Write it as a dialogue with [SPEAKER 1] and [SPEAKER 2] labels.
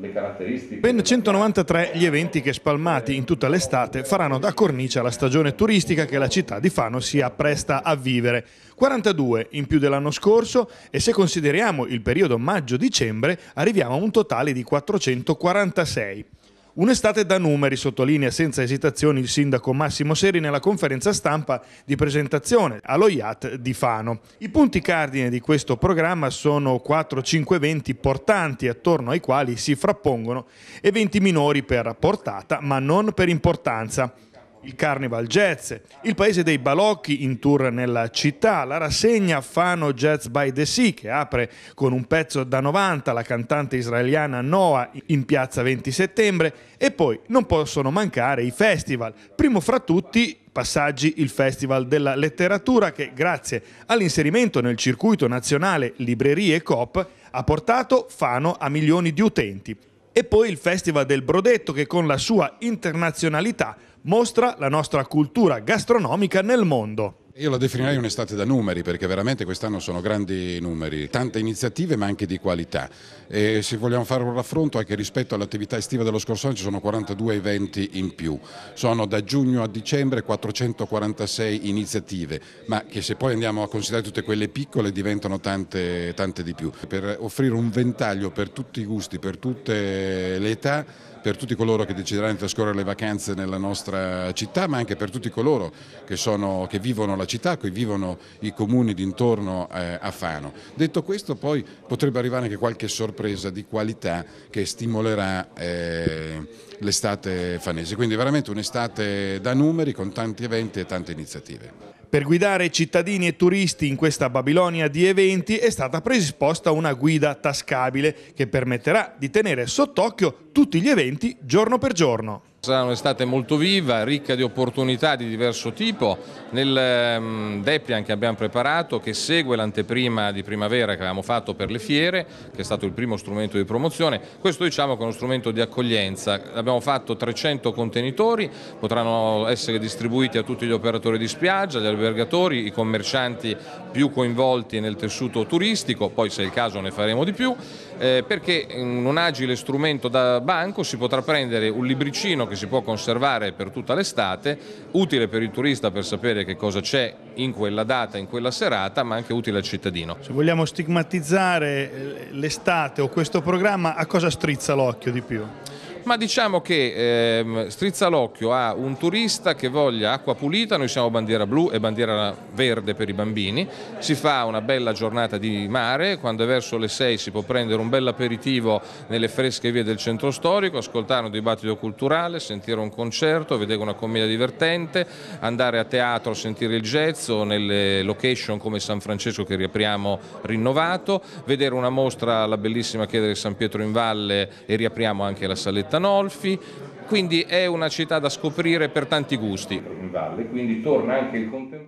[SPEAKER 1] le caratteristiche.
[SPEAKER 2] Ben 193 gli eventi che spalmati in tutta l'estate faranno da cornice alla stagione turistica che la città di Fano si appresta a vivere. 42 in più dell'anno scorso e se consideriamo il periodo maggio-dicembre arriviamo a un totale di 446. Un'estate da numeri, sottolinea senza esitazioni il sindaco Massimo Seri nella conferenza stampa di presentazione allo IAT di Fano. I punti cardine di questo programma sono 4-5 eventi portanti attorno ai quali si frappongono eventi minori per portata ma non per importanza il Carnival Jazz, il paese dei balocchi in tour nella città, la rassegna Fano Jazz by the Sea che apre con un pezzo da 90 la cantante israeliana Noah in piazza 20 settembre e poi non possono mancare i festival, primo fra tutti passaggi il Festival della Letteratura che grazie all'inserimento nel circuito nazionale Librerie Coop ha portato Fano a milioni di utenti e poi il Festival del Brodetto che con la sua internazionalità mostra la nostra cultura gastronomica nel mondo. Io la definirei un'estate da numeri perché
[SPEAKER 3] veramente quest'anno sono grandi numeri, tante iniziative ma anche di qualità. E se vogliamo fare un raffronto anche rispetto all'attività estiva dello scorso anno ci sono 42 eventi in più, sono da giugno a dicembre 446 iniziative, ma che se poi andiamo a considerare tutte quelle piccole diventano tante, tante di più. Per offrire un ventaglio per tutti i gusti, per tutte le età per tutti coloro che decideranno di trascorrere le vacanze nella nostra città, ma anche per tutti coloro che, sono, che vivono la città, che vivono i comuni d'intorno eh, a Fano. Detto questo poi potrebbe arrivare anche qualche sorpresa di qualità che stimolerà eh, l'estate fanese, quindi veramente un'estate
[SPEAKER 2] da numeri con tanti eventi e tante iniziative. Per guidare cittadini e turisti in questa Babilonia di eventi è stata predisposta una guida tascabile che permetterà di tenere sott'occhio tutti gli eventi giorno per giorno.
[SPEAKER 1] Sarà un'estate molto viva, ricca di opportunità di diverso tipo. Nel ehm, Deppian che abbiamo preparato, che segue l'anteprima di primavera che avevamo fatto per le fiere, che è stato il primo strumento di promozione, questo diciamo che è uno strumento di accoglienza. Abbiamo fatto 300 contenitori, potranno essere distribuiti a tutti gli operatori di spiaggia, gli albergatori, i commercianti più coinvolti nel tessuto turistico, poi se è il caso ne faremo di più, eh, perché in un agile strumento da banco si potrà prendere un libricino che si può conservare per tutta l'estate, utile per il turista per sapere che cosa c'è in quella data, in quella serata,
[SPEAKER 2] ma anche utile al cittadino. Se vogliamo stigmatizzare eh, l'estate o questo programma, a cosa strizza l'occhio di più?
[SPEAKER 1] ma diciamo che ehm, strizza l'occhio a un turista che voglia acqua pulita, noi siamo bandiera blu e bandiera verde per i bambini, si fa una bella giornata di mare, quando è verso le 6 si può prendere un bel aperitivo nelle fresche vie del centro storico, ascoltare un dibattito culturale, sentire un concerto, vedere una commedia divertente, andare a teatro a sentire il jazz o nelle location come San Francesco che riapriamo rinnovato, vedere una mostra alla bellissima chiesa di San Pietro in Valle e riapriamo anche la saletta Tanolfi, quindi è una città da scoprire per tanti gusti. Quindi torna anche il contenuto